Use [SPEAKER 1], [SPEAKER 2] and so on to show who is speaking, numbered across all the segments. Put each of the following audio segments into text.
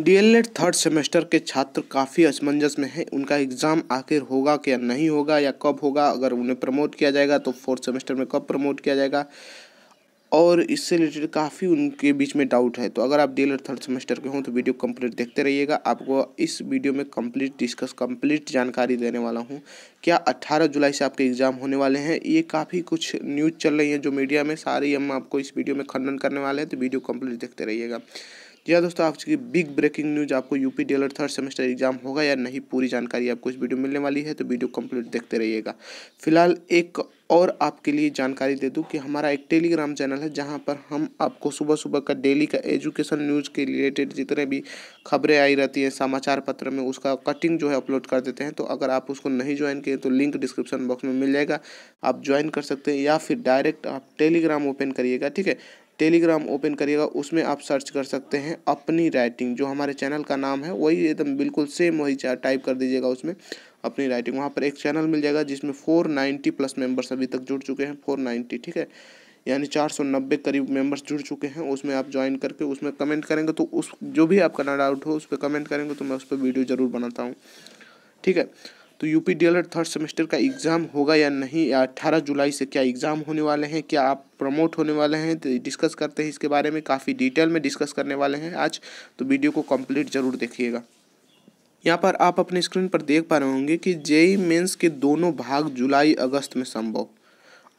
[SPEAKER 1] DElEd third semester के छात्र काफ़ी असमंजस में हैं उनका एग्ज़ाम आखिर होगा क्या नहीं होगा या कब होगा अगर उन्हें प्रमोट किया जाएगा तो फोर्थ सेमेस्टर में कब प्रमोट किया जाएगा और इससे रिलेटेड काफ़ी उनके बीच में डाउट है तो अगर आप डी थर्ड सेमेस्टर के हों तो वीडियो कंप्लीट देखते रहिएगा आपको इस वीडियो में कंप्लीट डिस्कस कंप्लीट जानकारी देने वाला हूं क्या 18 जुलाई से आपके एग्ज़ाम होने वाले हैं ये काफ़ी कुछ न्यूज़ चल रही है जो मीडिया में सारी हम आपको इस वीडियो में खंडन करने वाले हैं तो वीडियो कम्प्लीट देखते रहिएगा जी तो हाँ दोस्तों आज की बिग ब्रेकिंग न्यूज आपको UP D third semester exam होगा या नहीं पूरी जानकारी आपको इस वीडियो मिलने वाली है तो वीडियो कंप्लीट देखते रहिएगा फिलहाल एक और आपके लिए जानकारी दे दूं कि हमारा एक टेलीग्राम चैनल है जहां पर हम आपको सुबह सुबह का डेली का एजुकेशन न्यूज़ के रिलेटेड जितने भी खबरें आई रहती हैं समाचार पत्र में उसका कटिंग जो है अपलोड कर देते हैं तो अगर आप उसको नहीं ज्वाइन किए तो लिंक डिस्क्रिप्शन बॉक्स में मिल जाएगा आप ज्वाइन कर सकते हैं या फिर डायरेक्ट आप टेलीग्राम ओपन करिएगा ठीक है टेलीग्राम ओपन करिएगा उसमें आप सर्च कर सकते हैं अपनी राइटिंग जो हमारे चैनल का नाम है वही एकदम बिल्कुल सेम वही टाइप कर दीजिएगा उसमें अपनी राइटिंग वहाँ पर एक चैनल मिल जाएगा जिसमें फोर नाइन्टी प्लस मेम्बर्स अभी तक जुड़ चुके हैं फोर नाइन्टी ठीक है यानी चार सौ नब्बे करीब मेंबर्स जुड़ चुके हैं उसमें आप ज्वाइन करके उसमें कमेंट करेंगे तो उस जो भी आपका ना डाउट हो उस पर कमेंट करेंगे तो मैं उस पर वीडियो ज़रूर बनाता हूँ ठीक है तो यूपी डीएलएड थर्ड सेमेस्टर का एग्ज़ाम होगा या नहीं या अट्ठारह जुलाई से क्या एग्ज़ाम होने वाले हैं क्या आप प्रमोट होने वाले हैं तो डिस्कस करते हैं इसके बारे में काफ़ी डिटेल में डिस्कस करने वाले हैं आज तो वीडियो को कम्प्लीट ज़रूर देखिएगा यहाँ पर आप अपने स्क्रीन पर देख पा रहे होंगे कि जेई मेन्स के दोनों भाग जुलाई अगस्त में संभव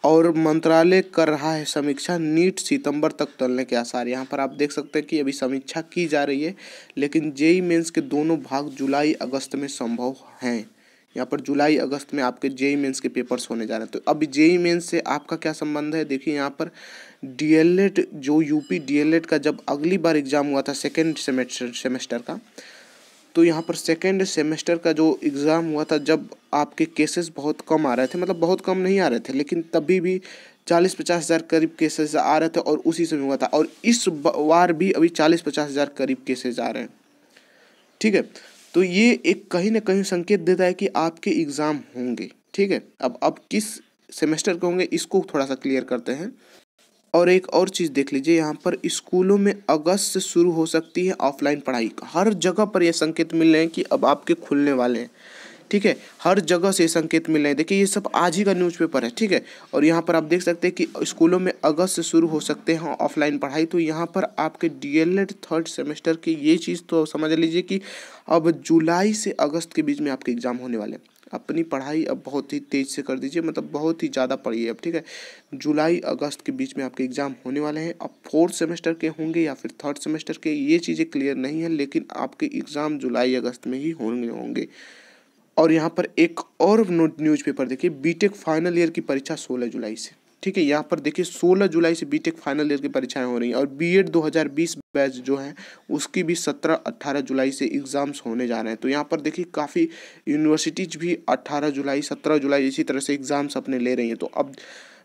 [SPEAKER 1] और मंत्रालय कर रहा है समीक्षा नीट सितंबर तक टलने के आसार यहाँ पर आप देख सकते हैं कि अभी समीक्षा की जा रही है लेकिन जेई मेंस के दोनों भाग जुलाई अगस्त में संभव हैं यहाँ पर जुलाई अगस्त में आपके जेई मेंस के पेपर्स होने जा रहे हैं तो अब जेई मेंस से आपका क्या संबंध है देखिए यहाँ पर डीएलएड जो यूपी डीएलएड का जब अगली बार एग्जाम हुआ था सेकेंड सेमेस्टर सेमेस्टर का तो यहाँ पर सेकेंड सेमेस्टर का जो एग्ज़ाम हुआ था जब आपके केसेस बहुत कम आ रहे थे मतलब बहुत कम नहीं आ रहे थे लेकिन तभी भी चालीस पचास हज़ार करीब केसेस आ रहे थे और उसी समय हुआ था और इस बार भी अभी चालीस पचास हज़ार करीब केसेस आ रहे हैं ठीक है तो ये एक कहीं ना कहीं संकेत देता है कि आपके एग्ज़ाम होंगे ठीक है अब अब किस सेमेस्टर के होंगे इसको थोड़ा सा क्लियर करते हैं और एक और चीज़ देख लीजिए यहाँ पर स्कूलों में अगस्त से शुरू हो सकती है ऑफलाइन पढ़ाई हर जगह पर यह संकेत मिल रहे हैं कि अब आपके खुलने वाले हैं ठीक है हर जगह से संकेत मिल रहे हैं देखिए ये सब आज ही का न्यूज़पेपर है ठीक है और यहाँ पर आप देख सकते हैं कि स्कूलों में अगस्त से शुरू हो सकते हैं ऑफलाइन पढ़ाई तो यहाँ पर आपके डीएलएड थर्ड सेमेस्टर की ये चीज़ तो समझ लीजिए कि अब जुलाई से अगस्त के बीच में आपके एग्ज़ाम होने वाले हैं अपनी पढ़ाई अब बहुत ही तेज़ से कर दीजिए मतलब बहुत ही ज़्यादा पढ़िए अब ठीक है जुलाई अगस्त के बीच में आपके एग्ज़ाम होने वाले हैं अब फोर्थ सेमेस्टर के होंगे या फिर थर्ड सेमेस्टर के ये चीज़ें क्लियर नहीं है लेकिन आपके एग्ज़ाम जुलाई अगस्त में ही होंगे होंगे और यहाँ पर एक और न्यूज़पेपर देखिए बीटेक फाइनल ईयर की परीक्षा 16 जुलाई से ठीक है यहाँ पर देखिए 16 जुलाई से बीटेक फाइनल ईयर की परीक्षाएं हो रही हैं और बीएड 2020 बैच जो है उसकी भी 17-18 जुलाई से एग्ज़ाम्स होने जा रहे हैं तो यहाँ पर देखिए काफ़ी यूनिवर्सिटीज़ भी 18 जुलाई 17 जुलाई इसी तरह से एग्ज़ाम्स अपने ले रही हैं तो अब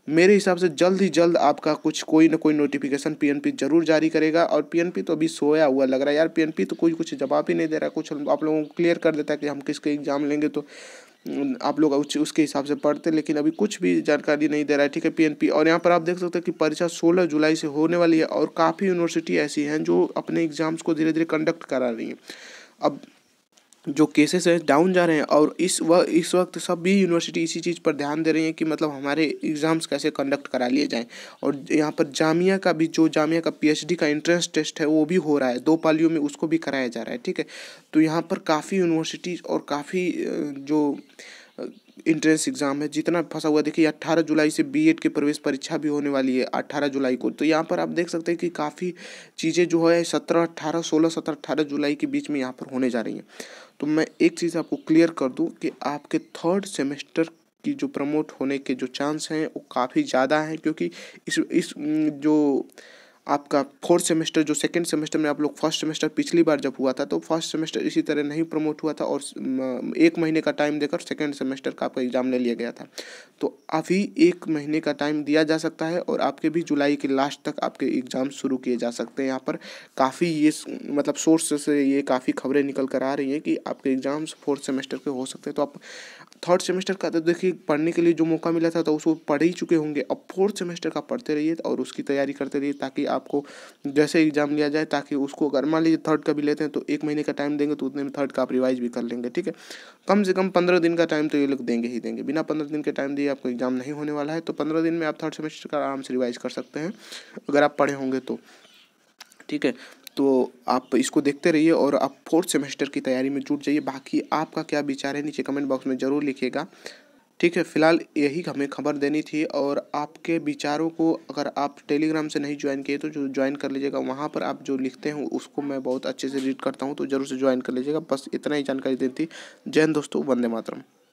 [SPEAKER 1] मेरे हिसाब से जल्द ही जल्द आपका कुछ कोई ना कोई नोटिफिकेशन पीएनपी जरूर जारी करेगा और पीएनपी तो अभी सोया हुआ लग रहा है यार पीएनपी तो कोई कुछ जवाब ही नहीं दे रहा कुछ आप लोगों को क्लियर कर देता है कि हम किसके एग्ज़ाम लेंगे तो आप लोग उसके हिसाब से पढ़ते हैं लेकिन अभी कुछ भी जानकारी नहीं दे रहा है ठीक है पीएनपी और यहाँ पर आप देख सकते हैं कि परीक्षा 16 जुलाई से होने वाली है और काफ़ी यूनिवर्सिटी ऐसी हैं जो अपने एग्ज़ाम्स को धीरे धीरे कंडक्ट करा रही हैं अब जो केसेस हैं डाउन जा रहे हैं और इस व इस वक्त सभी यूनिवर्सिटी इसी चीज़ पर ध्यान दे रही हैं कि मतलब हमारे एग्ज़ाम्स कैसे कंडक्ट करा लिए जाएं और यहाँ पर जामिया का भी जो जामिया का पीएचडी का एंट्रेंस टेस्ट है वो भी हो रहा है दो पालियों में उसको भी कराया जा रहा है ठीक है तो यहाँ पर काफ़ी यूनिवर्सिटीज़ और काफ़ी जो इंट्रेंस एग्ज़ाम है जितना फंसा हुआ देखिए अट्ठारह जुलाई से बी के प्रवेश परीक्षा भी होने वाली है अट्ठारह जुलाई को तो यहाँ पर आप देख सकते हैं कि काफ़ी चीज़ें जो है सत्रह अट्ठारह सोलह सत्रह अट्ठारह जुलाई के बीच में यहाँ पर होने जा रही हैं तो मैं एक चीज़ आपको क्लियर कर दूँ कि आपके थर्ड सेमेस्टर की जो प्रमोट होने के जो चांस हैं वो काफ़ी ज़्यादा हैं क्योंकि इस इस जो आपका फोर्थ सेमेस्टर जो सेकेंड सेमेस्टर में आप लोग फर्स्ट सेमेस्टर पिछली बार जब हुआ था तो फर्स्ट सेमेस्टर इसी तरह नहीं प्रमोट हुआ था और एक महीने का टाइम देकर सेकेंड सेमेस्टर का आपका एग्ज़ाम ले लिया गया था तो अभी एक महीने का टाइम दिया जा सकता है और आपके भी जुलाई के लास्ट तक आपके एग्ज़ाम शुरू किए जा सकते हैं यहाँ पर काफ़ी ये मतलब सोर्स से ये काफ़ी खबरें निकल कर आ रही हैं कि आपके एग्ज़ाम्स फोर्थ सेमेस्टर के हो सकते हैं तो आप थर्ड सेमेस्टर का तो देखिए पढ़ने के लिए जो मौका मिला था तो उसको पढ़ ही चुके होंगे अब फोर्थ सेमेस्टर का पढ़ते रहिए और उसकी तैयारी करते रहिए ताकि आपको जैसे एग्जाम लिया जाए ताकि उसको अगर मान लीजिए थर्ड का भी लेते हैं तो एक महीने का टाइम देंगे तो उतने में थर्ड का आप रिवाइज भी कर लेंगे ठीक है कम से कम पंद्रह दिन का टाइम तो ये लोग देंगे ही देंगे बिना पंद्रह दिन के टाइम दिए आपको एग्जाम नहीं होने वाला है तो पंद्रह दिन में आप थर्ड सेमेस्टर का आराम से रिवाइज कर सकते हैं अगर आप पढ़े होंगे तो ठीक है तो आप इसको देखते रहिए और आप फोर्थ सेमेस्टर की तैयारी में जुट जाइए बाकी आपका क्या विचार है नीचे कमेंट बॉक्स में ज़रूर लिखिएगा ठीक है फिलहाल यही हमें खबर देनी थी और आपके विचारों को अगर आप टेलीग्राम से नहीं ज्वाइन किए तो जो ज्वाइन कर लीजिएगा वहाँ पर आप जो लिखते हैं उसको मैं बहुत अच्छे से रीड करता हूँ तो ज़रूर से ज्वाइन कर लीजिएगा बस इतना ही जानकारी देनी थी जैन दोस्तों वंदे मातरम